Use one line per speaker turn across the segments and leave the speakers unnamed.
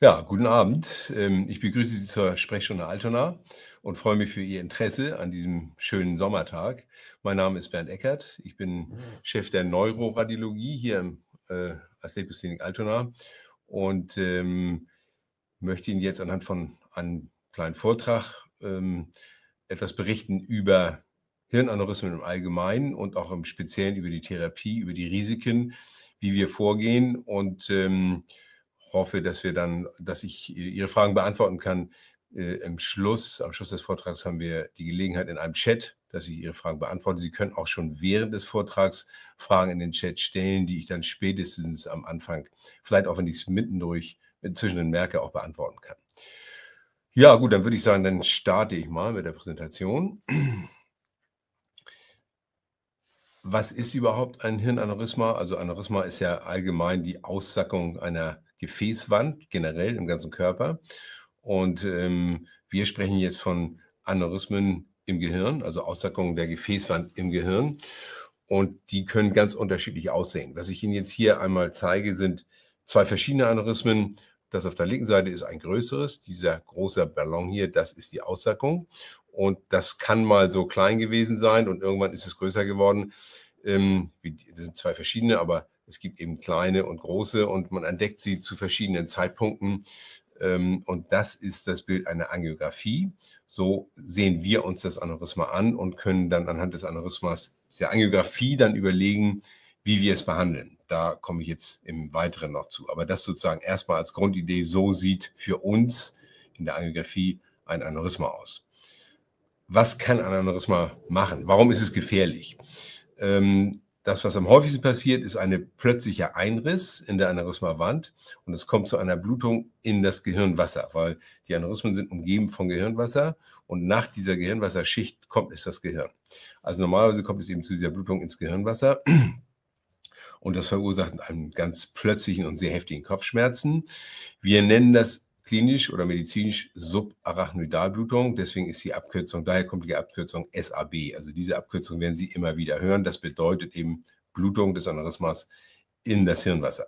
Ja, guten Abend. Ähm, ich begrüße Sie zur Sprechstunde Altona und freue mich für Ihr Interesse an diesem schönen Sommertag. Mein Name ist Bernd Eckert. Ich bin Chef der Neuroradiologie hier im äh, klinik Altona und ähm, möchte Ihnen jetzt anhand von einem kleinen Vortrag ähm, etwas berichten über Hirnaneurysmen im Allgemeinen und auch im Speziellen über die Therapie, über die Risiken, wie wir vorgehen und ähm, hoffe, dass wir dann, dass ich Ihre Fragen beantworten kann. Äh, Im Schluss, am Schluss des Vortrags haben wir die Gelegenheit in einem Chat, dass ich Ihre Fragen beantworte. Sie können auch schon während des Vortrags Fragen in den Chat stellen, die ich dann spätestens am Anfang, vielleicht auch wenn ich es mittendurch äh, zwischen den merke, auch beantworten kann. Ja, gut, dann würde ich sagen, dann starte ich mal mit der Präsentation. Was ist überhaupt ein Hirnaneurysma? Also Aneurysma ist ja allgemein die Aussackung einer Gefäßwand, generell im ganzen Körper. Und ähm, wir sprechen jetzt von Aneurysmen im Gehirn, also Aussackungen der Gefäßwand im Gehirn. Und die können ganz unterschiedlich aussehen. Was ich Ihnen jetzt hier einmal zeige, sind zwei verschiedene Aneurysmen. Das auf der linken Seite ist ein größeres, dieser große Ballon hier, das ist die Aussackung. Und das kann mal so klein gewesen sein und irgendwann ist es größer geworden. Ähm, das sind zwei verschiedene, aber es gibt eben kleine und große und man entdeckt sie zu verschiedenen Zeitpunkten. Ähm, und das ist das Bild einer Angiografie. So sehen wir uns das Aneurysma an und können dann anhand des Aneurysmas der Angiografie dann überlegen, wie wir es behandeln. Da komme ich jetzt im Weiteren noch zu. Aber das sozusagen erstmal als Grundidee, so sieht für uns in der Angiografie ein Aneurysma aus. Was kann ein Aneurysma machen? Warum ist es gefährlich? Ähm, das, was am häufigsten passiert, ist eine plötzlicher Einriss in der Aneurysmawand und es kommt zu einer Blutung in das Gehirnwasser, weil die Aneurysmen sind umgeben von Gehirnwasser und nach dieser Gehirnwasserschicht kommt es das Gehirn. Also normalerweise kommt es eben zu dieser Blutung ins Gehirnwasser und das verursacht einen ganz plötzlichen und sehr heftigen Kopfschmerzen. Wir nennen das klinisch oder medizinisch Subarachnoidalblutung. Deswegen ist die Abkürzung, daher kommt die Abkürzung SAB. Also diese Abkürzung werden Sie immer wieder hören. Das bedeutet eben Blutung des Aneurysmas in das Hirnwasser.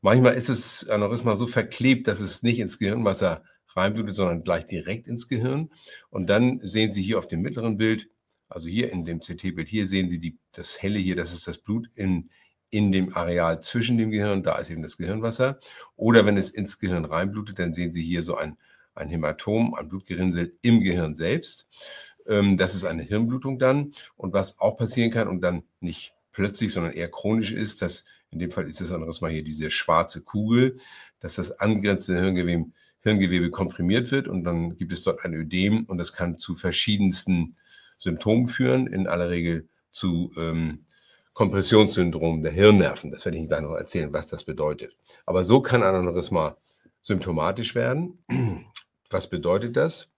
Manchmal ist das Aneurysma so verklebt, dass es nicht ins Gehirnwasser reinblutet, sondern gleich direkt ins Gehirn. Und dann sehen Sie hier auf dem mittleren Bild, also hier in dem CT-Bild, hier sehen Sie die, das helle hier, das ist das Blut in in dem Areal zwischen dem Gehirn, da ist eben das Gehirnwasser. Oder wenn es ins Gehirn reinblutet, dann sehen Sie hier so ein, ein Hämatom, ein Blutgerinnsel im Gehirn selbst. Ähm, das ist eine Hirnblutung dann. Und was auch passieren kann und dann nicht plötzlich, sondern eher chronisch ist, dass in dem Fall ist es anderes Mal hier diese schwarze Kugel, dass das angrenzende Hirngewebe, Hirngewebe komprimiert wird und dann gibt es dort ein Ödem und das kann zu verschiedensten Symptomen führen, in aller Regel zu ähm, Kompressionssyndrom der Hirnnerven. Das werde ich Ihnen gleich noch erzählen, was das bedeutet. Aber so kann ein Aneurysma symptomatisch werden. Was bedeutet das?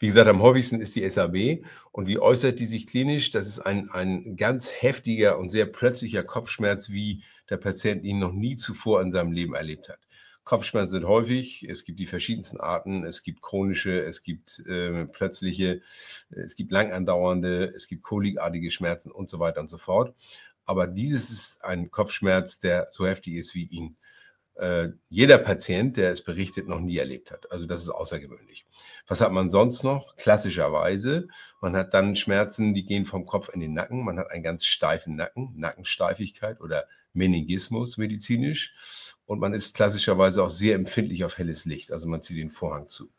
Wie gesagt, am häufigsten ist die SAB. Und wie äußert die sich klinisch? Das ist ein, ein ganz heftiger und sehr plötzlicher Kopfschmerz, wie der Patient ihn noch nie zuvor in seinem Leben erlebt hat. Kopfschmerzen sind häufig, es gibt die verschiedensten Arten, es gibt chronische, es gibt äh, plötzliche, es gibt lang andauernde, es gibt kolikartige Schmerzen und so weiter und so fort. Aber dieses ist ein Kopfschmerz, der so heftig ist wie ihn äh, jeder Patient, der es berichtet, noch nie erlebt hat. Also das ist außergewöhnlich. Was hat man sonst noch? Klassischerweise, man hat dann Schmerzen, die gehen vom Kopf in den Nacken. Man hat einen ganz steifen Nacken, Nackensteifigkeit oder Meningismus medizinisch und man ist klassischerweise auch sehr empfindlich auf helles Licht, also man zieht den Vorhang zu.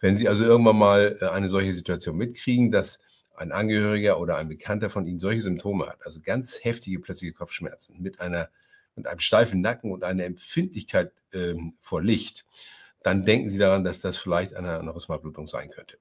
Wenn Sie also irgendwann mal äh, eine solche Situation mitkriegen, dass ein Angehöriger oder ein Bekannter von Ihnen solche Symptome hat, also ganz heftige plötzliche Kopfschmerzen mit, einer, mit einem steifen Nacken und einer Empfindlichkeit äh, vor Licht, dann denken Sie daran, dass das vielleicht eine aneurysma sein könnte.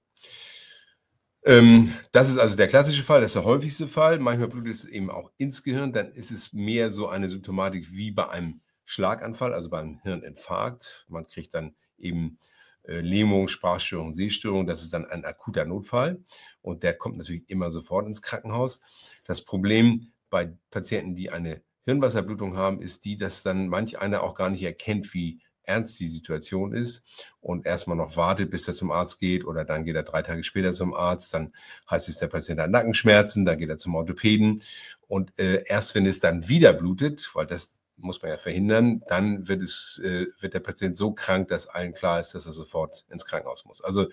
Ähm, das ist also der klassische Fall, das ist der häufigste Fall. Manchmal blutet es eben auch ins Gehirn, dann ist es mehr so eine Symptomatik wie bei einem Schlaganfall, also beim Hirninfarkt. Man kriegt dann eben äh, Lähmung, Sprachstörung, Sehstörung. Das ist dann ein akuter Notfall und der kommt natürlich immer sofort ins Krankenhaus. Das Problem bei Patienten, die eine Hirnwasserblutung haben, ist die, dass dann manch einer auch gar nicht erkennt, wie ernst die Situation ist und erstmal noch wartet, bis er zum Arzt geht oder dann geht er drei Tage später zum Arzt, dann heißt es, der Patient hat Nackenschmerzen, dann geht er zum Orthopäden und äh, erst wenn es dann wieder blutet, weil das muss man ja verhindern, dann wird, es, äh, wird der Patient so krank, dass allen klar ist, dass er sofort ins Krankenhaus muss. Also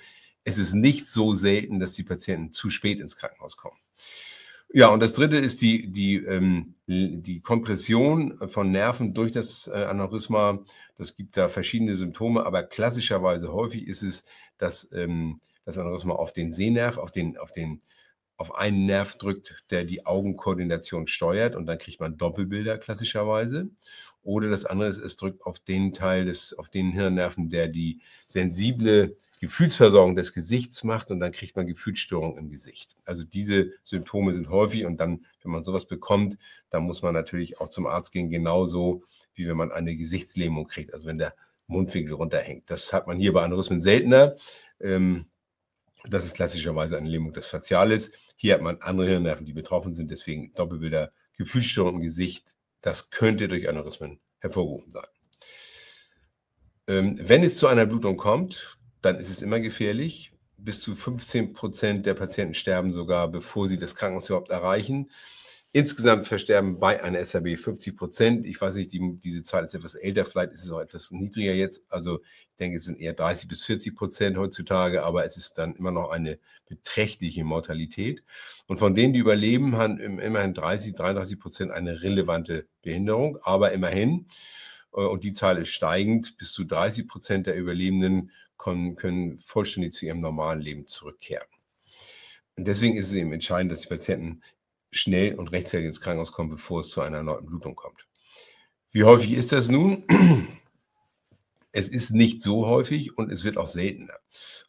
es ist nicht so selten, dass die Patienten zu spät ins Krankenhaus kommen. Ja, und das dritte ist die, die, ähm, die Kompression von Nerven durch das äh, Aneurysma. Das gibt da verschiedene Symptome, aber klassischerweise häufig ist es, dass ähm, das Aneurysma auf den Sehnerv, auf den, auf den auf einen Nerv drückt, der die Augenkoordination steuert und dann kriegt man Doppelbilder klassischerweise. Oder das andere ist, es drückt auf den Teil des, auf den Hirnnerven, der die sensible Gefühlsversorgung des Gesichts macht und dann kriegt man Gefühlsstörungen im Gesicht. Also diese Symptome sind häufig und dann, wenn man sowas bekommt, dann muss man natürlich auch zum Arzt gehen, genauso wie wenn man eine Gesichtslähmung kriegt, also wenn der Mundwinkel runterhängt. Das hat man hier bei Aneurysmen seltener. Ähm, das ist klassischerweise eine Lähmung des Faciales. Hier hat man andere Hirnnerven, die betroffen sind, deswegen Doppelbilder, Gefühlsstörung im Gesicht. Das könnte durch Aneurysmen hervorgerufen sein. Ähm, wenn es zu einer Blutung kommt, dann ist es immer gefährlich. Bis zu 15 Prozent der Patienten sterben sogar, bevor sie das Krankenhaus überhaupt erreichen. Insgesamt versterben bei einer SAB 50 Prozent. Ich weiß nicht, die, diese Zahl ist etwas älter, vielleicht ist es auch etwas niedriger jetzt. Also ich denke, es sind eher 30 bis 40 Prozent heutzutage, aber es ist dann immer noch eine beträchtliche Mortalität. Und von denen, die überleben, haben immerhin 30, 33 Prozent eine relevante Behinderung, aber immerhin, äh, und die Zahl ist steigend, bis zu 30 Prozent der Überlebenden können, können vollständig zu ihrem normalen Leben zurückkehren. Und deswegen ist es eben entscheidend, dass die Patienten schnell und rechtzeitig ins Krankenhaus kommen, bevor es zu einer erneuten Blutung kommt. Wie häufig ist das nun? Es ist nicht so häufig und es wird auch seltener.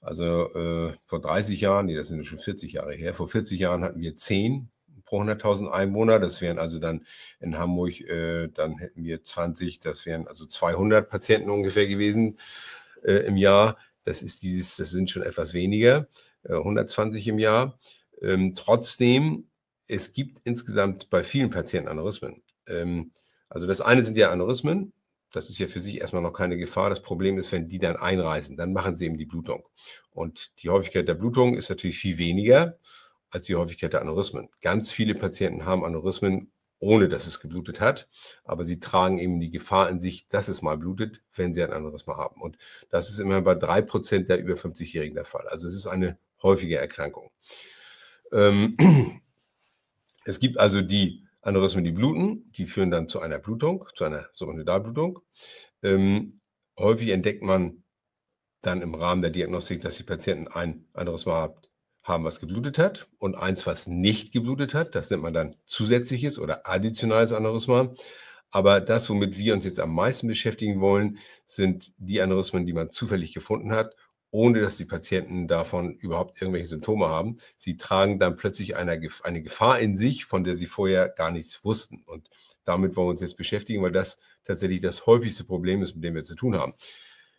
Also äh, vor 30 Jahren, nee, das sind schon 40 Jahre her, vor 40 Jahren hatten wir 10 pro 100.000 Einwohner. Das wären also dann in Hamburg, äh, dann hätten wir 20, das wären also 200 Patienten ungefähr gewesen äh, im Jahr. Das ist dieses, das sind schon etwas weniger, äh, 120 im Jahr. Ähm, trotzdem es gibt insgesamt bei vielen Patienten Aneurysmen. Ähm, also das eine sind ja Aneurysmen. Das ist ja für sich erstmal noch keine Gefahr. Das Problem ist, wenn die dann einreißen, dann machen sie eben die Blutung. Und die Häufigkeit der Blutung ist natürlich viel weniger als die Häufigkeit der Aneurysmen. Ganz viele Patienten haben Aneurysmen, ohne dass es geblutet hat, aber sie tragen eben die Gefahr in sich, dass es mal blutet, wenn sie ein Aneurysma haben. Und das ist immer bei drei Prozent der über 50-Jährigen der Fall. Also es ist eine häufige Erkrankung. Ähm, Es gibt also die Aneurysmen, die bluten, die führen dann zu einer Blutung, zu einer sogenannten Ähm, häufig entdeckt man dann im Rahmen der Diagnostik, dass die Patienten ein Aneurysma haben, was geblutet hat und eins, was nicht geblutet hat. Das nennt man dann zusätzliches oder additionales Aneurysma. Aber das, womit wir uns jetzt am meisten beschäftigen wollen, sind die Aneurysmen, die man zufällig gefunden hat ohne dass die Patienten davon überhaupt irgendwelche Symptome haben. Sie tragen dann plötzlich eine, eine Gefahr in sich, von der sie vorher gar nichts wussten. Und damit wollen wir uns jetzt beschäftigen, weil das tatsächlich das häufigste Problem ist, mit dem wir zu tun haben.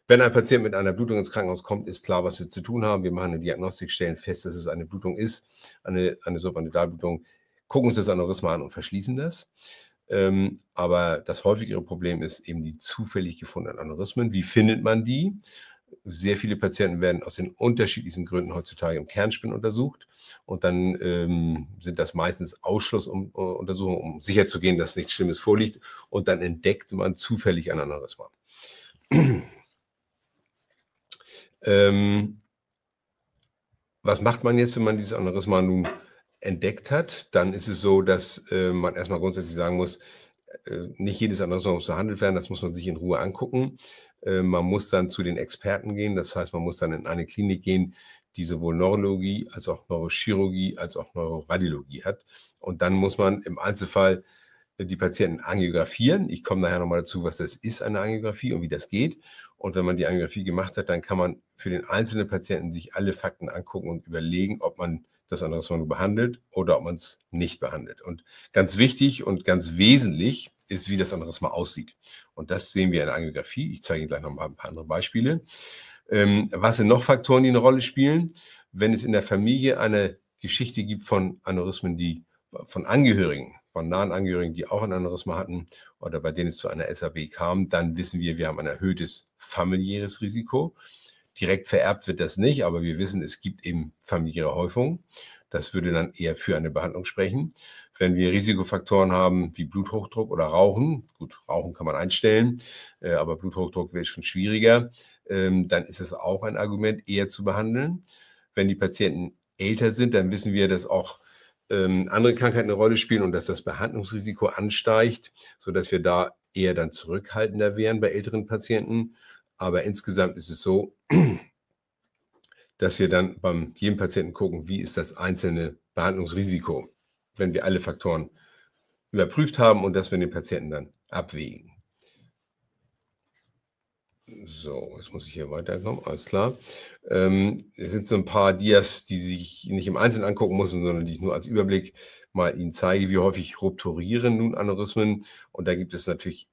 Wenn ein Patient mit einer Blutung ins Krankenhaus kommt, ist klar, was wir zu tun haben. Wir machen eine Diagnostik, stellen fest, dass es eine Blutung ist, eine, eine Subanodalblutung, gucken uns das Aneurysma an und verschließen das. Ähm, aber das häufigere Problem ist eben die zufällig gefundenen Aneurysmen. Wie findet man die? sehr viele Patienten werden aus den unterschiedlichsten Gründen heutzutage im Kernspinn untersucht. Und dann ähm, sind das meistens Ausschlussuntersuchungen, um sicherzugehen, dass nichts Schlimmes vorliegt. Und dann entdeckt man zufällig ein Aneurysma. ähm, was macht man jetzt, wenn man dieses Aneurysma nun entdeckt hat? Dann ist es so, dass äh, man erstmal grundsätzlich sagen muss, äh, nicht jedes Engagement muss behandelt werden, das muss man sich in Ruhe angucken. Äh, man muss dann zu den Experten gehen, das heißt, man muss dann in eine Klinik gehen, die sowohl Neurologie als auch Neurochirurgie als auch Neuroradiologie hat. Und dann muss man im Einzelfall äh, die Patienten angiografieren. Ich komme nachher nochmal dazu, was das ist, eine Angiografie und wie das geht. Und wenn man die Angiografie gemacht hat, dann kann man für den einzelnen Patienten sich alle Fakten angucken und überlegen, ob man das Aneurysma behandelt oder ob man es nicht behandelt. Und ganz wichtig und ganz wesentlich ist, wie das Aneurysma aussieht. Und das sehen wir in der Angiografie. Ich zeige Ihnen gleich noch mal ein paar andere Beispiele. Ähm, was sind noch Faktoren, die eine Rolle spielen? Wenn es in der Familie eine Geschichte gibt von Aneurysmen, die von Angehörigen, von nahen Angehörigen, die auch ein Aneurysma hatten oder bei denen es zu einer SAB kam, dann wissen wir, wir haben ein erhöhtes familiäres Risiko. Direkt vererbt wird das nicht, aber wir wissen, es gibt eben familiäre Häufungen. Das würde dann eher für eine Behandlung sprechen. Wenn wir Risikofaktoren haben wie Bluthochdruck oder Rauchen, gut, Rauchen kann man einstellen, äh, aber Bluthochdruck wäre schon schwieriger, ähm, dann ist es auch ein Argument, eher zu behandeln. Wenn die Patienten älter sind, dann wissen wir, dass auch ähm, andere Krankheiten eine Rolle spielen und dass das Behandlungsrisiko ansteigt, sodass wir da eher dann zurückhaltender wären bei älteren Patienten. Aber insgesamt ist es so, dass wir dann beim jedem Patienten gucken, wie ist das einzelne Behandlungsrisiko, wenn wir alle Faktoren überprüft haben und dass wir den Patienten dann abwägen. So, jetzt muss ich hier weiterkommen, alles klar. Ähm, es sind so ein paar Dias, die sich nicht im Einzelnen angucken müssen, sondern die ich nur als Überblick mal Ihnen zeige, wie häufig rupturieren nun Aneurysmen. Und da gibt es natürlich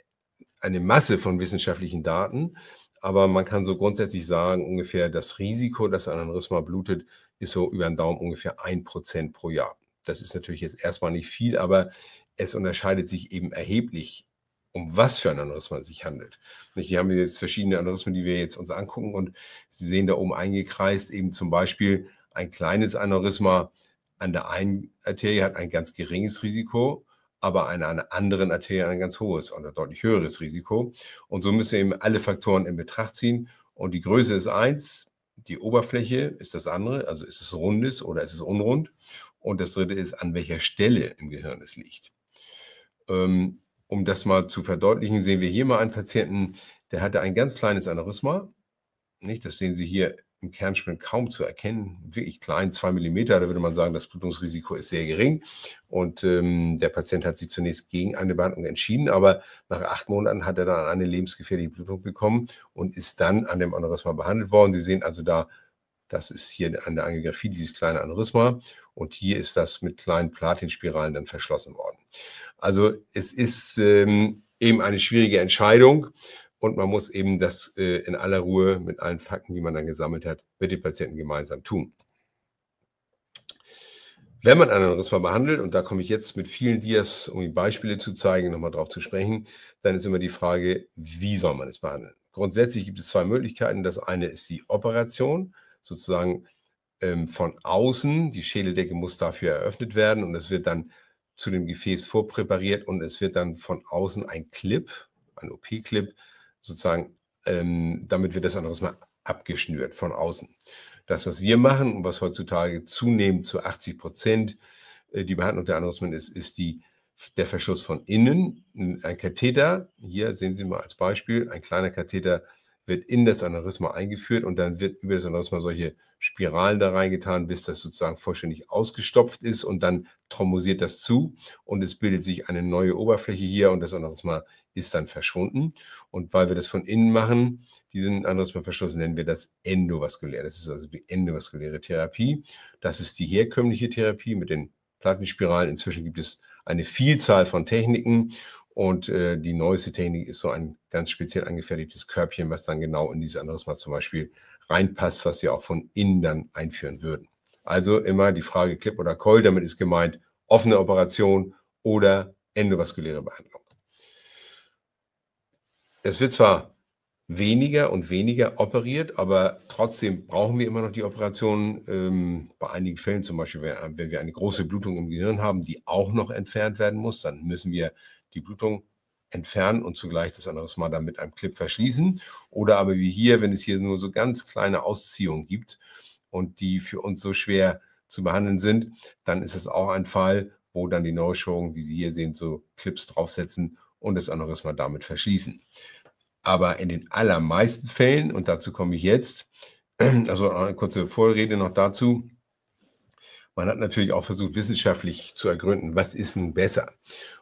eine Masse von wissenschaftlichen Daten aber man kann so grundsätzlich sagen, ungefähr das Risiko, dass ein Aneurysma blutet, ist so über den Daumen ungefähr ein Prozent pro Jahr. Das ist natürlich jetzt erstmal nicht viel, aber es unterscheidet sich eben erheblich, um was für ein Aneurysma es sich handelt. Hier haben wir jetzt verschiedene Aneurysmen, die wir jetzt uns angucken und Sie sehen da oben eingekreist eben zum Beispiel ein kleines Aneurysma an der einen Arterie hat ein ganz geringes Risiko aber an einer anderen Arterie ein ganz hohes oder deutlich höheres Risiko. Und so müssen wir eben alle Faktoren in Betracht ziehen. Und die Größe ist eins, die Oberfläche ist das andere, also ist es rundes oder ist es unrund. Und das dritte ist, an welcher Stelle im Gehirn es liegt. Ähm, um das mal zu verdeutlichen, sehen wir hier mal einen Patienten, der hatte ein ganz kleines Aneurysma. Das sehen Sie hier im Kernspin kaum zu erkennen, wirklich klein, zwei Millimeter, da würde man sagen, das Blutungsrisiko ist sehr gering. Und ähm, der Patient hat sich zunächst gegen eine Behandlung entschieden, aber nach acht Monaten hat er dann eine lebensgefährliche Blutung bekommen und ist dann an dem Aneurysma behandelt worden. Sie sehen also da, das ist hier an der Angiografie dieses kleine Aneurysma und hier ist das mit kleinen Platinspiralen dann verschlossen worden. Also es ist ähm, eben eine schwierige Entscheidung. Und man muss eben das äh, in aller Ruhe mit allen Fakten, die man dann gesammelt hat, mit den Patienten gemeinsam tun. Wenn man einen Aneurysma behandelt, und da komme ich jetzt mit vielen Dias, um die Beispiele zu zeigen, nochmal drauf zu sprechen, dann ist immer die Frage, wie soll man es behandeln? Grundsätzlich gibt es zwei Möglichkeiten. Das eine ist die Operation, sozusagen ähm, von außen. Die Schädeldecke muss dafür eröffnet werden und es wird dann zu dem Gefäß vorpräpariert und es wird dann von außen ein Clip, ein OP-Clip, sozusagen, ähm, damit wird das anderes mal abgeschnürt von außen. Das, was wir machen und was heutzutage zunehmend zu 80 Prozent äh, die Behandlung der Aneurysmen ist, ist die, der Verschluss von innen. Ein Katheter, hier sehen Sie mal als Beispiel, ein kleiner Katheter wird in das Aneurysma eingeführt und dann wird über das Aneurysma solche Spiralen da reingetan, bis das sozusagen vollständig ausgestopft ist und dann thrombosiert das zu und es bildet sich eine neue Oberfläche hier und das Aneurysma ist dann verschwunden. Und weil wir das von innen machen, diesen Aneurysmaverschluss nennen wir das endovaskulär. Das ist also die endovaskuläre Therapie. Das ist die herkömmliche Therapie mit den Plattenspiralen. Inzwischen gibt es eine Vielzahl von Techniken und äh, die neueste Technik ist so ein ganz speziell angefertigtes Körbchen, was dann genau in dieses andere Mal zum Beispiel reinpasst, was wir auch von innen dann einführen würden. Also immer die Frage Clip oder Coil, damit ist gemeint offene Operation oder endovaskuläre Behandlung. Es wird zwar weniger und weniger operiert, aber trotzdem brauchen wir immer noch die Operationen. Ähm, bei einigen Fällen, zum Beispiel, wenn wir eine große Blutung im Gehirn haben, die auch noch entfernt werden muss, dann müssen wir die Blutung entfernen und zugleich das Aneurysma dann mit einem Clip verschließen. Oder aber wie hier, wenn es hier nur so ganz kleine Ausziehungen gibt und die für uns so schwer zu behandeln sind, dann ist es auch ein Fall, wo dann die Neurochirurgen, wie Sie hier sehen, so Clips draufsetzen und das Aneurysma damit verschließen. Aber in den allermeisten Fällen, und dazu komme ich jetzt, also eine kurze Vorrede noch dazu, man hat natürlich auch versucht, wissenschaftlich zu ergründen, was ist denn besser.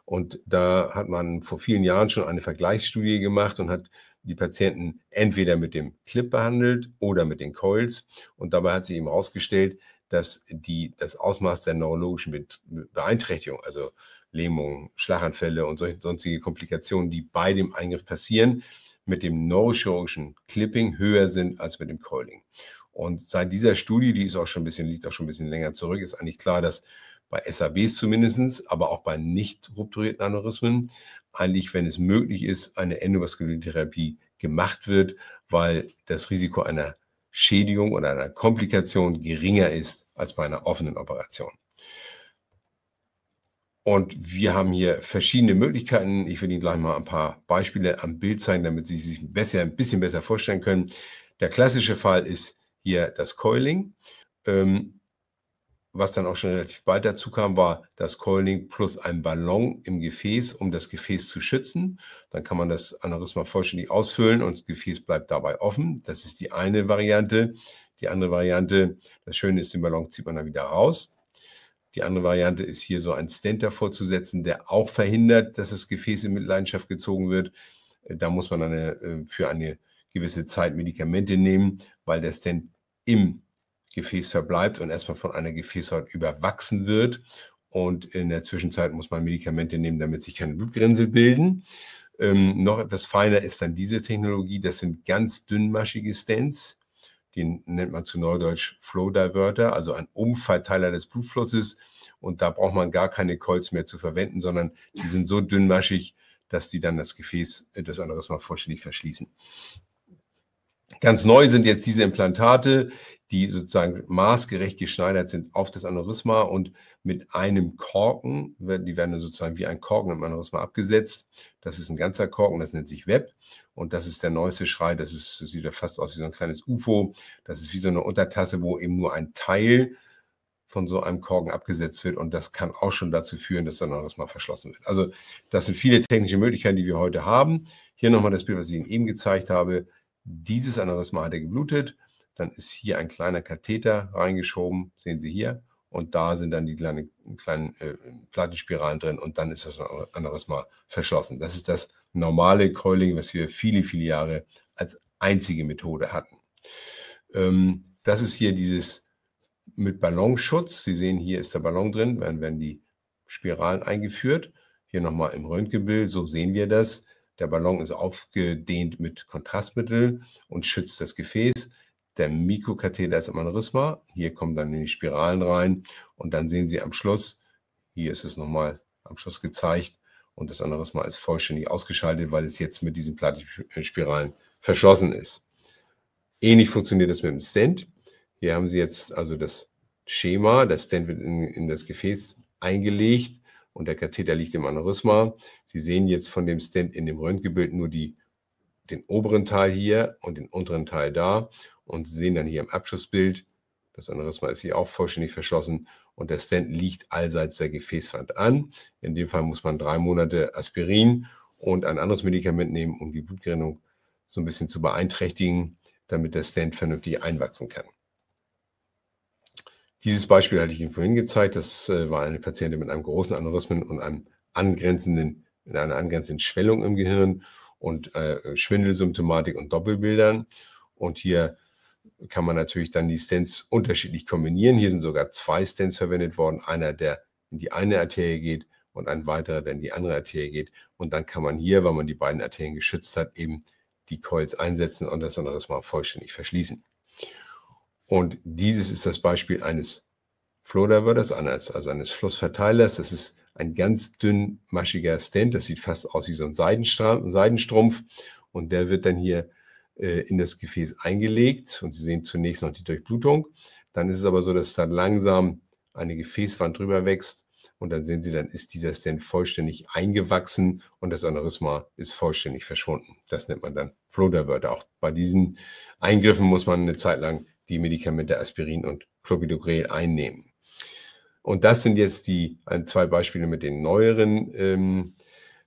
Und da hat man vor vielen Jahren schon eine Vergleichsstudie gemacht und hat die Patienten entweder mit dem Clip behandelt oder mit den Coils. Und dabei hat sich eben herausgestellt, dass die, das Ausmaß der neurologischen Beeinträchtigung, also Lähmung, Schlaganfälle und solche, sonstige Komplikationen, die bei dem Eingriff passieren, mit dem neurochirurgischen Clipping höher sind als mit dem Coiling. Und seit dieser Studie, die ist auch schon ein bisschen, liegt auch schon ein bisschen länger zurück, ist eigentlich klar, dass bei SABs zumindest, aber auch bei nicht rupturierten Aneurysmen, eigentlich, wenn es möglich ist, eine endovaskuläre Therapie gemacht wird, weil das Risiko einer Schädigung oder einer Komplikation geringer ist als bei einer offenen Operation. Und wir haben hier verschiedene Möglichkeiten. Ich will Ihnen gleich mal ein paar Beispiele am Bild zeigen, damit Sie sich besser, ein bisschen besser vorstellen können. Der klassische Fall ist hier das Coiling. Ähm, was dann auch schon relativ bald dazu kam, war das Coiling plus ein Ballon im Gefäß, um das Gefäß zu schützen. Dann kann man das Aneurysma vollständig ausfüllen und das Gefäß bleibt dabei offen. Das ist die eine Variante. Die andere Variante, das Schöne ist, den Ballon zieht man dann wieder raus. Die andere Variante ist hier so ein Stent davor zu setzen, der auch verhindert, dass das Gefäß in Mitleidenschaft gezogen wird. Äh, da muss man dann äh, für eine gewisse Zeit Medikamente nehmen, weil der Stent im Gefäß verbleibt und erstmal von einer Gefäßhaut überwachsen wird. Und in der Zwischenzeit muss man Medikamente nehmen, damit sich keine Blutgrinsel bilden. Ähm, noch etwas feiner ist dann diese Technologie. Das sind ganz dünnmaschige Stents. Den nennt man zu Neudeutsch Flow Diverter, also ein Umverteiler des Blutflusses. Und da braucht man gar keine Coils mehr zu verwenden, sondern die sind so dünnmaschig, dass die dann das Gefäß, äh, das anderes Mal vollständig verschließen. Ganz neu sind jetzt diese Implantate, die sozusagen maßgerecht geschneidert sind auf das Aneurysma und mit einem Korken, die werden sozusagen wie ein Korken im Aneurysma abgesetzt. Das ist ein ganzer Korken, das nennt sich Web und das ist der neueste Schrei, das ist, sieht ja fast aus wie so ein kleines UFO, das ist wie so eine Untertasse, wo eben nur ein Teil von so einem Korken abgesetzt wird und das kann auch schon dazu führen, dass dann das mal verschlossen wird. Also das sind viele technische Möglichkeiten, die wir heute haben. Hier nochmal das Bild, was ich Ihnen eben gezeigt habe. Dieses Aneurysma hat er geblutet. Dann ist hier ein kleiner Katheter reingeschoben, sehen Sie hier. Und da sind dann die kleine, kleinen äh, Plattenspiralen drin und dann ist das Aneurysma verschlossen. Das ist das normale Coiling, was wir viele, viele Jahre als einzige Methode hatten. Ähm, das ist hier dieses mit Ballonschutz. Sie sehen, hier ist der Ballon drin, dann werden die Spiralen eingeführt. Hier nochmal im Röntgenbild, so sehen wir das. Der Ballon ist aufgedehnt mit Kontrastmittel und schützt das Gefäß. Der Mikrokatheter ist am Aneurysma. Hier kommen dann die Spiralen rein. Und dann sehen Sie am Schluss, hier ist es nochmal am Schluss gezeigt, und das Aneurysma ist vollständig ausgeschaltet, weil es jetzt mit diesen Platinspiralen verschlossen ist. Ähnlich funktioniert das mit dem Stent. Hier haben Sie jetzt also das Schema. Der Stent wird in, in das Gefäß eingelegt und der Katheter liegt im Aneurysma. Sie sehen jetzt von dem Stent in dem Röntgenbild nur die, den oberen Teil hier und den unteren Teil da und Sie sehen dann hier im Abschlussbild, das Aneurysma ist hier auch vollständig verschlossen und der Stent liegt allseits der Gefäßwand an. In dem Fall muss man drei Monate Aspirin und ein anderes Medikament nehmen, um die Blutgerinnung so ein bisschen zu beeinträchtigen, damit der Stent vernünftig einwachsen kann. Dieses Beispiel hatte ich Ihnen vorhin gezeigt. Das äh, war eine Patientin mit einem großen Aneurysmen und einem angrenzenden, einer angrenzenden Schwellung im Gehirn und äh, Schwindelsymptomatik und Doppelbildern. Und hier kann man natürlich dann die Stents unterschiedlich kombinieren. Hier sind sogar zwei Stents verwendet worden. Einer, der in die eine Arterie geht und ein weiterer, der in die andere Arterie geht. Und dann kann man hier, weil man die beiden Arterien geschützt hat, eben die Coils einsetzen und das Aneurysma vollständig verschließen. Und dieses ist das Beispiel eines Flowdiverters, also eines Flussverteilers. Das ist ein ganz dünn maschiger Stand. Das sieht fast aus wie so ein Seidenstrumpf. Und der wird dann hier äh, in das Gefäß eingelegt. Und Sie sehen zunächst noch die Durchblutung. Dann ist es aber so, dass dann langsam eine Gefäßwand drüber wächst. Und dann sehen Sie, dann ist dieser Stand vollständig eingewachsen und das Aneurysma ist vollständig verschwunden. Das nennt man dann Flowdiverter. Auch bei diesen Eingriffen muss man eine Zeit lang die Medikamente Aspirin und Clopidogrel einnehmen. Und das sind jetzt die zwei Beispiele mit den neueren ähm,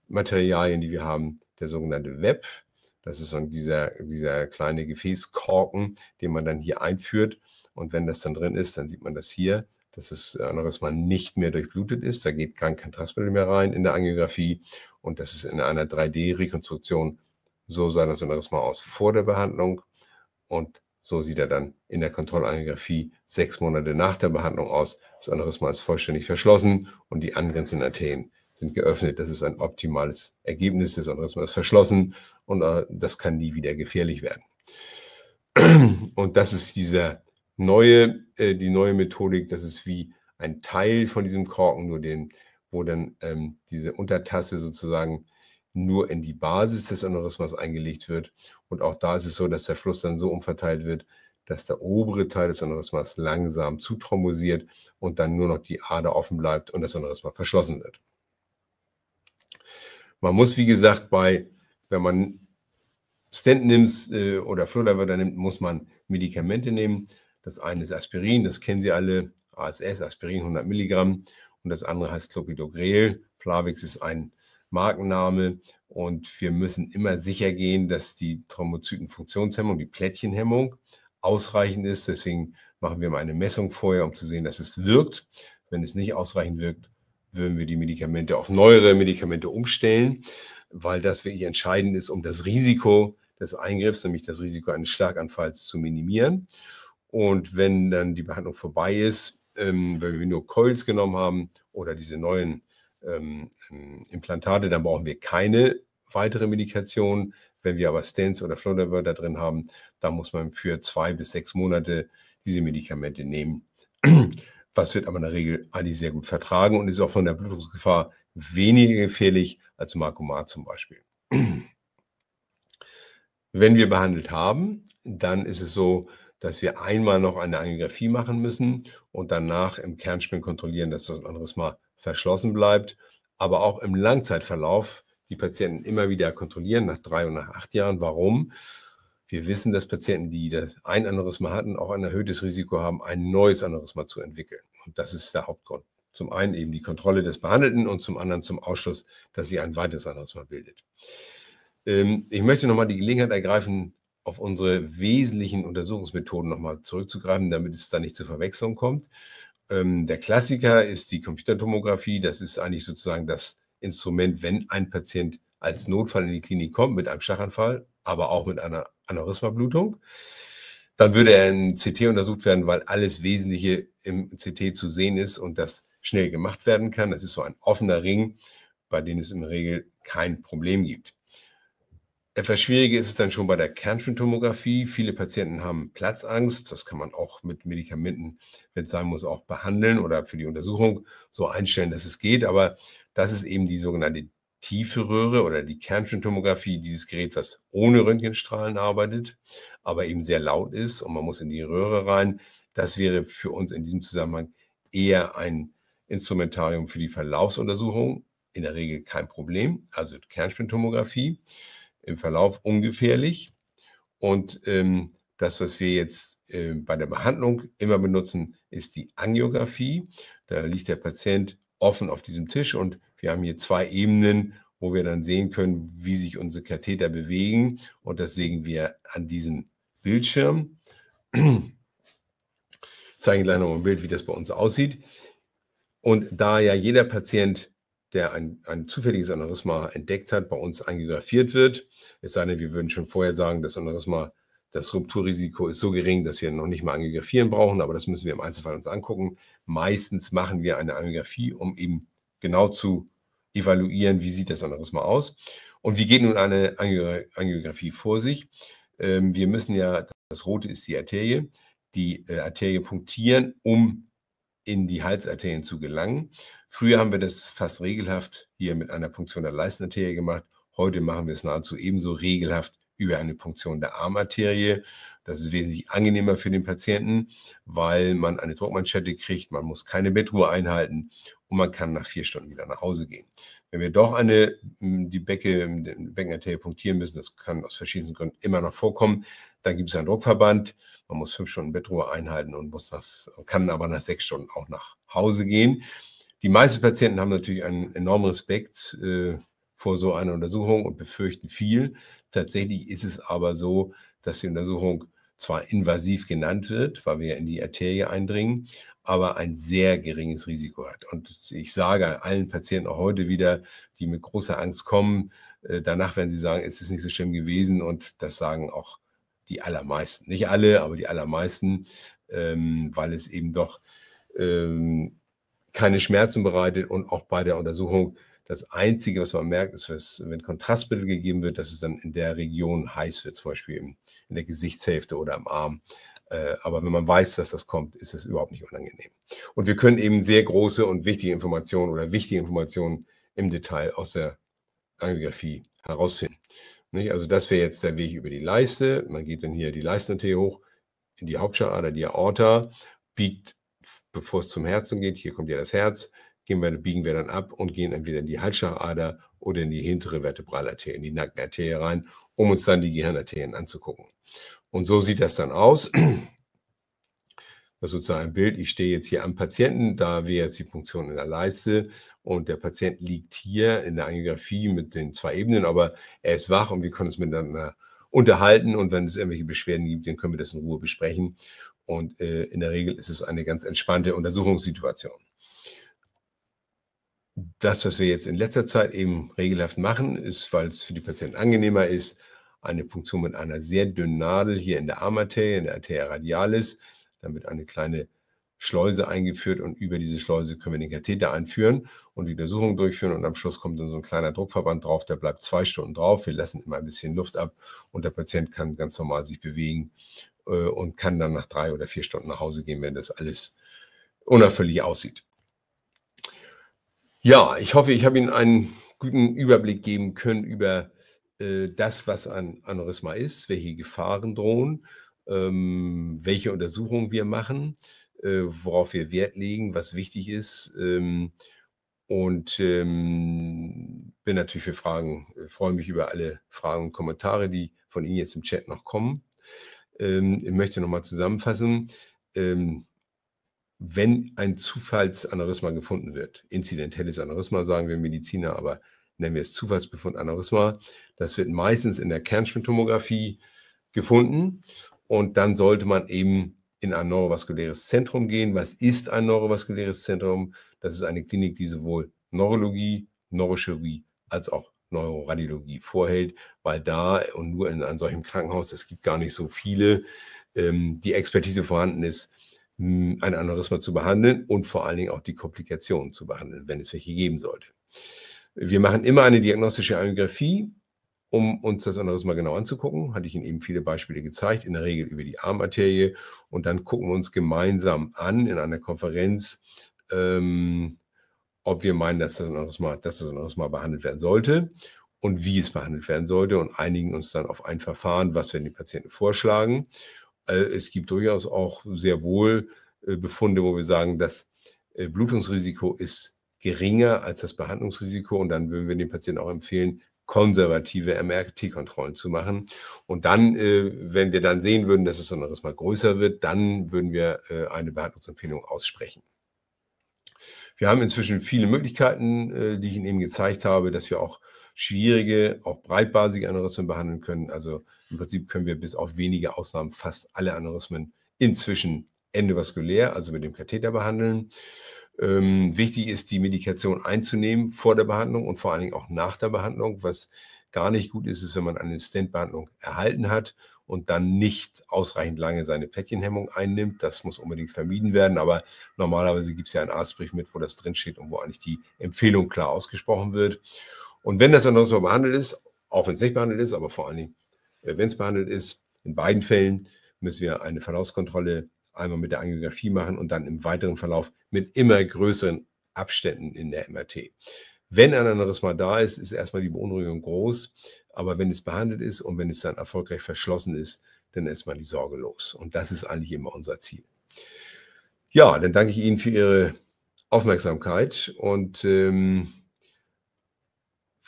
Materialien, die wir haben. Der sogenannte WEB, das ist dann dieser, dieser kleine Gefäßkorken, den man dann hier einführt. Und wenn das dann drin ist, dann sieht man das hier, dass das Aneurysma äh, nicht mehr durchblutet ist. Da geht kein Kontrastmittel mehr rein in der Angiografie. Und das ist in einer 3D-Rekonstruktion. So sah das Aneurysma aus vor der Behandlung und so sieht er dann in der Kontrollangiografie sechs Monate nach der Behandlung aus. Das Aneurysma ist vollständig verschlossen und die angrenzenden Arterien sind geöffnet. Das ist ein optimales Ergebnis. Das Aneurysma ist verschlossen und äh, das kann nie wieder gefährlich werden. Und das ist dieser neue, äh, die neue Methodik. Das ist wie ein Teil von diesem Korken, nur den, wo dann ähm, diese Untertasse sozusagen nur in die Basis des Aneurysmas eingelegt wird. Und auch da ist es so, dass der Fluss dann so umverteilt wird, dass der obere Teil des Aneurysmas langsam zuthrombosiert und dann nur noch die Ader offen bleibt und das Aneurysma verschlossen wird. Man muss, wie gesagt, bei, wenn man Stent nimmt äh, oder Fluorleiter nimmt, muss man Medikamente nehmen. Das eine ist Aspirin, das kennen Sie alle, ASS, Aspirin 100 Milligramm. Und das andere heißt Clopidogrel. Plavix ist ein Markenname. Und wir müssen immer sicher gehen, dass die Thrombozytenfunktionshemmung, die Plättchenhemmung, ausreichend ist. Deswegen machen wir mal eine Messung vorher, um zu sehen, dass es wirkt. Wenn es nicht ausreichend wirkt, würden wir die Medikamente auf neuere Medikamente umstellen, weil das wirklich entscheidend ist, um das Risiko des Eingriffs, nämlich das Risiko eines Schlaganfalls, zu minimieren. Und wenn dann die Behandlung vorbei ist, ähm, wenn wir nur Coils genommen haben oder diese neuen ähm, Implantate, dann brauchen wir keine weitere Medikation. Wenn wir aber Stents oder Flutterbird drin haben, dann muss man für zwei bis sechs Monate diese Medikamente nehmen. Was wird aber in der Regel alle sehr gut vertragen und ist auch von der Blutungsgefahr weniger gefährlich als Markomat zum Beispiel. Wenn wir behandelt haben, dann ist es so, dass wir einmal noch eine Angiografie machen müssen und danach im Kernspin kontrollieren, dass das ein anderes Mal verschlossen bleibt, aber auch im Langzeitverlauf die Patienten immer wieder kontrollieren, nach drei und nach acht Jahren. Warum? Wir wissen, dass Patienten, die das ein Aneurysma hatten, auch ein erhöhtes Risiko haben, ein neues Aneurysma zu entwickeln. Und das ist der Hauptgrund. Zum einen eben die Kontrolle des Behandelten und zum anderen zum Ausschluss, dass sie ein weiteres Aneurysma bildet. Ähm, ich möchte nochmal die Gelegenheit ergreifen, auf unsere wesentlichen Untersuchungsmethoden nochmal zurückzugreifen, damit es da nicht zur Verwechslung kommt. Ähm, der Klassiker ist die Computertomographie. Das ist eigentlich sozusagen das Instrument, wenn ein Patient als Notfall in die Klinik kommt mit einem Schachanfall, aber auch mit einer Aneurysmablutung. Dann würde er in CT untersucht werden, weil alles Wesentliche im CT zu sehen ist und das schnell gemacht werden kann. Das ist so ein offener Ring, bei dem es in der Regel kein Problem gibt. Etwas schwieriger ist es dann schon bei der Kernspintomographie. Viele Patienten haben Platzangst. Das kann man auch mit Medikamenten, wenn es sein muss, auch behandeln oder für die Untersuchung so einstellen, dass es geht. Aber das ist eben die sogenannte tiefe Röhre oder die Kernspintomographie, dieses Gerät, was ohne Röntgenstrahlen arbeitet, aber eben sehr laut ist und man muss in die Röhre rein. Das wäre für uns in diesem Zusammenhang eher ein Instrumentarium für die Verlaufsuntersuchung. In der Regel kein Problem, also Kernspintomographie im Verlauf ungefährlich. Und ähm, das, was wir jetzt äh, bei der Behandlung immer benutzen, ist die Angiografie. Da liegt der Patient offen auf diesem Tisch und wir haben hier zwei Ebenen, wo wir dann sehen können, wie sich unsere Katheter bewegen. Und das sehen wir an diesem Bildschirm. zeige ich gleich noch ein Bild, wie das bei uns aussieht. Und da ja jeder Patient der ein, ein zufälliges Aneurysma entdeckt hat, bei uns angiografiert wird. Es sei denn, wir würden schon vorher sagen, das Aneurysma, das Rupturrisiko ist so gering, dass wir noch nicht mal angiografieren brauchen, aber das müssen wir im Einzelfall uns angucken. Meistens machen wir eine Angiografie, um eben genau zu evaluieren, wie sieht das Aneurysma aus. Und wie geht nun eine Angiografie vor sich? Ähm, wir müssen ja, das rote ist die Arterie, die äh, Arterie punktieren, um in die Halsarterien zu gelangen. Früher haben wir das fast regelhaft hier mit einer Punktion der Leistenarterie gemacht. Heute machen wir es nahezu ebenso regelhaft über eine Punktion der Armarterie. Das ist wesentlich angenehmer für den Patienten, weil man eine Druckmanschette kriegt, man muss keine Bettruhe einhalten und man kann nach vier Stunden wieder nach Hause gehen. Wenn wir doch eine, die Becke, Beckenarterie punktieren müssen, das kann aus verschiedenen Gründen immer noch vorkommen, dann gibt es einen Druckverband, man muss fünf Stunden Bettruhe einhalten und muss das, kann aber nach sechs Stunden auch nach Hause gehen. Die meisten Patienten haben natürlich einen enormen Respekt äh, vor so einer Untersuchung und befürchten viel. Tatsächlich ist es aber so, dass die Untersuchung zwar invasiv genannt wird, weil wir in die Arterie eindringen, aber ein sehr geringes Risiko hat. Und ich sage allen Patienten auch heute wieder, die mit großer Angst kommen, äh, danach werden sie sagen, es ist nicht so schlimm gewesen. Und das sagen auch die allermeisten. Nicht alle, aber die allermeisten, ähm, weil es eben doch ähm, keine Schmerzen bereitet und auch bei der Untersuchung das Einzige, was man merkt, ist, wenn Kontrastmittel gegeben wird, dass es dann in der Region heiß wird, zum Beispiel in, der Gesichtshälfte oder am Arm. Äh, aber wenn man weiß, dass das kommt, ist es überhaupt nicht unangenehm. Und wir können eben sehr große und wichtige Informationen oder wichtige Informationen im Detail aus der Angiografie herausfinden. Nicht? Also das wäre jetzt der Weg über die Leiste. Man geht dann hier die Leistenarterie hoch in die Hauptschagader, die Aorta, biegt, bevor es zum Herzen geht, hier kommt ja das Herz, gehen wir, biegen wir dann ab und gehen entweder in die Halsschlagader oder in die hintere Vertebralarterie, in die Nackenarterie rein, um uns dann die Gehirnarterien anzugucken. Und so sieht das dann aus. Das ist sozusagen ein Bild. Ich stehe jetzt hier am Patienten, da wäre jetzt die Funktion in der Leiste und der Patient liegt hier in der Angiografie mit den zwei Ebenen, aber er ist wach und wir können es miteinander unterhalten und wenn es irgendwelche Beschwerden gibt, dann können wir das in Ruhe besprechen. Und äh, in der Regel ist es eine ganz entspannte Untersuchungssituation das, was wir jetzt in letzter Zeit eben regelhaft machen, ist, weil es für die Patienten angenehmer ist, eine Punktion mit einer sehr dünnen Nadel hier in der Armarterie, in der Arteria radialis. Dann wird eine kleine Schleuse eingeführt und über diese Schleuse können wir den Katheter einführen und die Untersuchung durchführen und am Schluss kommt dann so ein kleiner Druckverband drauf, der bleibt zwei Stunden drauf. Wir lassen immer ein bisschen Luft ab und der Patient kann ganz normal sich bewegen äh, und kann dann nach drei oder vier Stunden nach Hause gehen, wenn das alles unauffällig aussieht. Ja, ich hoffe, ich habe Ihnen einen guten Überblick geben können über äh, das, was ein Aneurysma ist, welche Gefahren drohen, ähm, welche Untersuchungen wir machen, äh, worauf wir Wert legen, was wichtig ist. Ähm, und ähm, bin natürlich für Fragen, äh, freue mich über alle Fragen und Kommentare, die von Ihnen jetzt im Chat noch kommen. Ähm, ich möchte nochmal zusammenfassen. Ähm, wenn ein Zufallsaneurysma gefunden wird, inzidentelles Aneurysma sagen wir Mediziner, aber nennen wir es Zufallsbefund Aneurysma, das wird meistens in der Kernspintomographie gefunden und dann sollte man eben in ein neurovaskuläres Zentrum gehen. Was ist ein neurovaskuläres Zentrum? Das ist eine Klinik, die sowohl Neurologie, Neurochirurgie als auch Neuroradiologie vorhält, weil da und nur in einem solchen Krankenhaus, es gibt gar nicht so viele, ähm, die Expertise vorhanden ist, hm, ein Aneurysma zu behandeln und vor allen Dingen auch die Komplikationen zu behandeln, wenn es welche geben sollte. Wir machen immer eine diagnostische Angiografie, um uns das Aneurysma genau anzugucken. Hatte ich Ihnen eben viele Beispiele gezeigt, in der Regel über die Armarterie. Und dann gucken wir uns gemeinsam an in einer Konferenz, ähm, ob wir meinen, dass das Aneurysma, dass das Aneurysma behandelt werden sollte und wie es behandelt werden sollte und einigen uns dann auf ein Verfahren, was wir den Patienten vorschlagen. Äh, es gibt durchaus auch sehr wohl äh, Befunde, wo wir sagen, das äh, Blutungsrisiko ist geringer als das Behandlungsrisiko. Und dann würden wir den Patienten auch empfehlen, konservative MRT-Kontrollen zu machen. Und dann, wenn wir dann sehen würden, dass es das mal größer wird, dann würden wir eine Behandlungsempfehlung aussprechen. Wir haben inzwischen viele Möglichkeiten, die ich Ihnen eben gezeigt habe, dass wir auch schwierige, auch breitbasige Aneurysmen behandeln können. Also im Prinzip können wir bis auf wenige Ausnahmen fast alle Aneurysmen inzwischen endovaskulär, also mit dem Katheter behandeln. Ähm, wichtig ist, die Medikation einzunehmen vor der Behandlung und vor allen Dingen auch nach der Behandlung. Was gar nicht gut ist, ist, wenn man eine Stentbehandlung erhalten hat und dann nicht ausreichend lange seine Plättchenhemmung einnimmt. Das muss unbedingt vermieden werden. Aber normalerweise gibt es ja einen Arztbrief mit, wo das drinsteht und wo eigentlich die Empfehlung klar ausgesprochen wird. Und wenn das dann noch so behandelt ist, auch wenn es nicht behandelt ist, aber vor allen Dingen, äh, wenn es behandelt ist, in beiden Fällen müssen wir eine Verlaufskontrolle einmal mit der Angiografie machen und dann im weiteren Verlauf mit immer größeren Abständen in der MRT. Wenn ein anderes Mal da ist, ist erstmal die Beunruhigung groß, aber wenn es behandelt ist und wenn es dann erfolgreich verschlossen ist, dann ist man die Sorge los. Und das ist eigentlich immer unser Ziel. Ja, dann danke ich Ihnen für Ihre Aufmerksamkeit und ähm,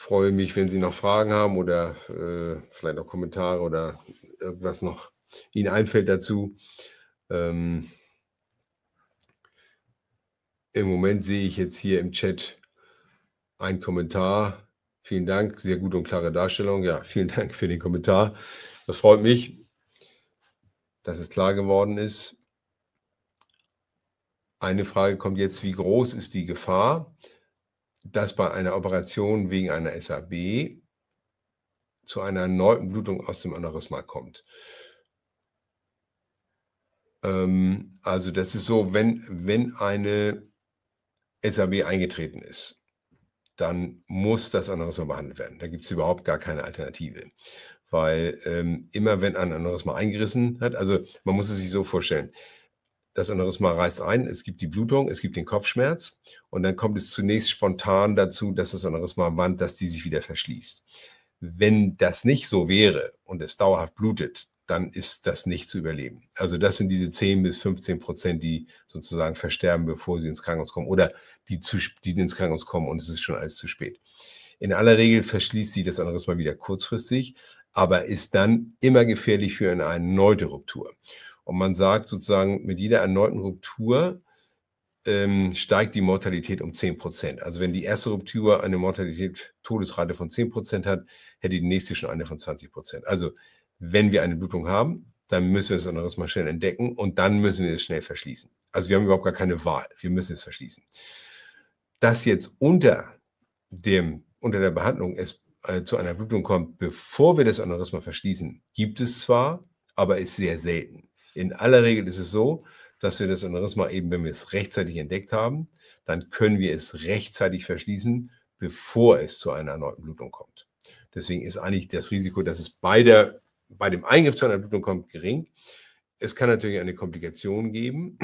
Freue mich, wenn Sie noch Fragen haben oder äh, vielleicht noch Kommentare oder irgendwas noch Ihnen einfällt dazu. Ähm, Im Moment sehe ich jetzt hier im Chat einen Kommentar. Vielen Dank, sehr gute und klare Darstellung. Ja, vielen Dank für den Kommentar. Das freut mich, dass es klar geworden ist. Eine Frage kommt jetzt, wie groß ist die Gefahr, dass bei einer Operation wegen einer SAB zu einer erneuten Blutung aus dem Aneurysma kommt. Ähm, also das ist so, wenn, wenn eine SAB eingetreten ist, dann muss das Aneurysma behandelt werden. Da gibt es überhaupt gar keine Alternative. Weil ähm, immer wenn ein Aneurysma eingerissen hat, also man muss es sich so vorstellen, das Aneurysma reißt ein, es gibt die Blutung, es gibt den Kopfschmerz und dann kommt es zunächst spontan dazu, dass das Aneurysma Band, dass die sich wieder verschließt. Wenn das nicht so wäre und es dauerhaft blutet, dann ist das nicht zu überleben. Also das sind diese 10 bis 15 Prozent, die sozusagen versterben, bevor sie ins Krankenhaus kommen oder die, zu, die ins Krankenhaus kommen und es ist schon alles zu spät. In aller Regel verschließt sich das Aneurysma wieder kurzfristig, aber ist dann immer gefährlich für eine neue Ruptur. Und man sagt sozusagen, mit jeder erneuten Ruptur ähm, steigt die Mortalität um 10 Prozent. Also wenn die erste Ruptur eine Mortalität, Todesrate von 10 Prozent hat, hätte die nächste schon eine von 20 Prozent. Also wenn wir eine Blutung haben, dann müssen wir das Aneurysma schnell entdecken und dann müssen wir es schnell verschließen. Also wir haben überhaupt gar keine Wahl. Wir müssen es verschließen. Dass jetzt unter, dem, unter der Behandlung es äh, zu einer Blutung kommt, bevor wir das Aneurysma verschließen, gibt es zwar, aber ist sehr selten. In aller Regel ist es so, dass wir das Aneurysma eben, wenn wir es rechtzeitig entdeckt haben, dann können wir es rechtzeitig verschließen, bevor es zu einer erneuten Blutung kommt. Deswegen ist eigentlich das Risiko, dass es bei, der, bei dem Eingriff zu einer Blutung kommt, gering. Es kann natürlich eine Komplikation geben,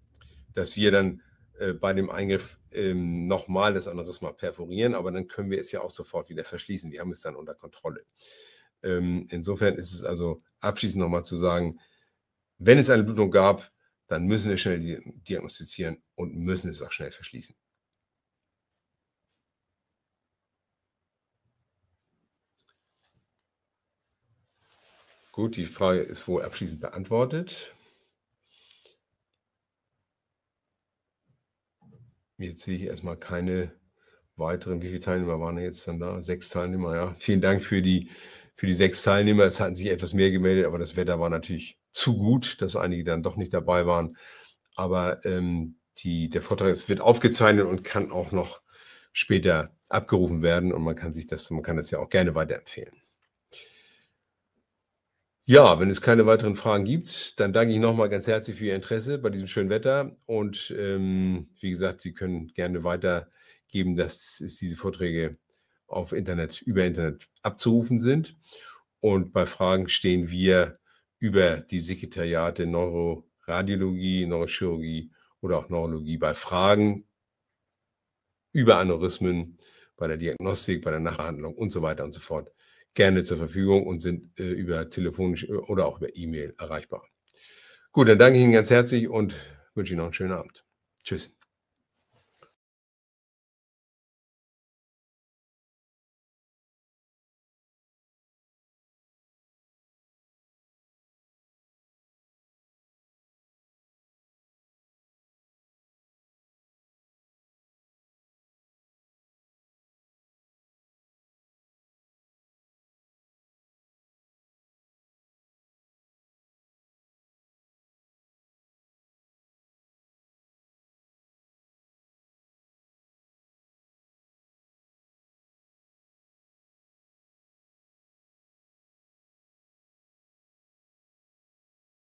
dass wir dann äh, bei dem Eingriff ähm, nochmal das Aneurysma perforieren, aber dann können wir es ja auch sofort wieder verschließen. Wir haben es dann unter Kontrolle. Ähm, insofern ist es also abschließend nochmal zu sagen, wenn es eine Blutung gab, dann müssen wir schnell diagnostizieren und müssen es auch schnell verschließen. Gut, die Frage ist wohl abschließend beantwortet. Jetzt sehe ich erstmal keine weiteren. Wie viele Teilnehmer waren jetzt dann da? Sechs Teilnehmer, ja. Vielen Dank für die, für die sechs Teilnehmer. Es hatten sich etwas mehr gemeldet, aber das Wetter war natürlich zu gut, dass einige dann doch nicht dabei waren. Aber ähm, die, der Vortrag ist, wird aufgezeichnet und kann auch noch später abgerufen werden und man kann sich das, man kann das ja auch gerne weiterempfehlen. Ja, wenn es keine weiteren Fragen gibt, dann danke ich nochmal ganz herzlich für Ihr Interesse bei diesem schönen Wetter. Und ähm, wie gesagt, Sie können gerne weitergeben, dass es diese Vorträge auf Internet, über Internet abzurufen sind. Und bei Fragen stehen wir über die Sekretariate Neuroradiologie, Neurochirurgie oder auch Neurologie bei Fragen über Aneurysmen, bei der Diagnostik, bei der Nachbehandlung und so weiter und so fort gerne zur Verfügung und sind äh, über telefonisch äh, oder auch über E-Mail erreichbar. Gut, dann danke ich Ihnen ganz herzlich und wünsche Ihnen noch einen schönen Abend. Tschüss.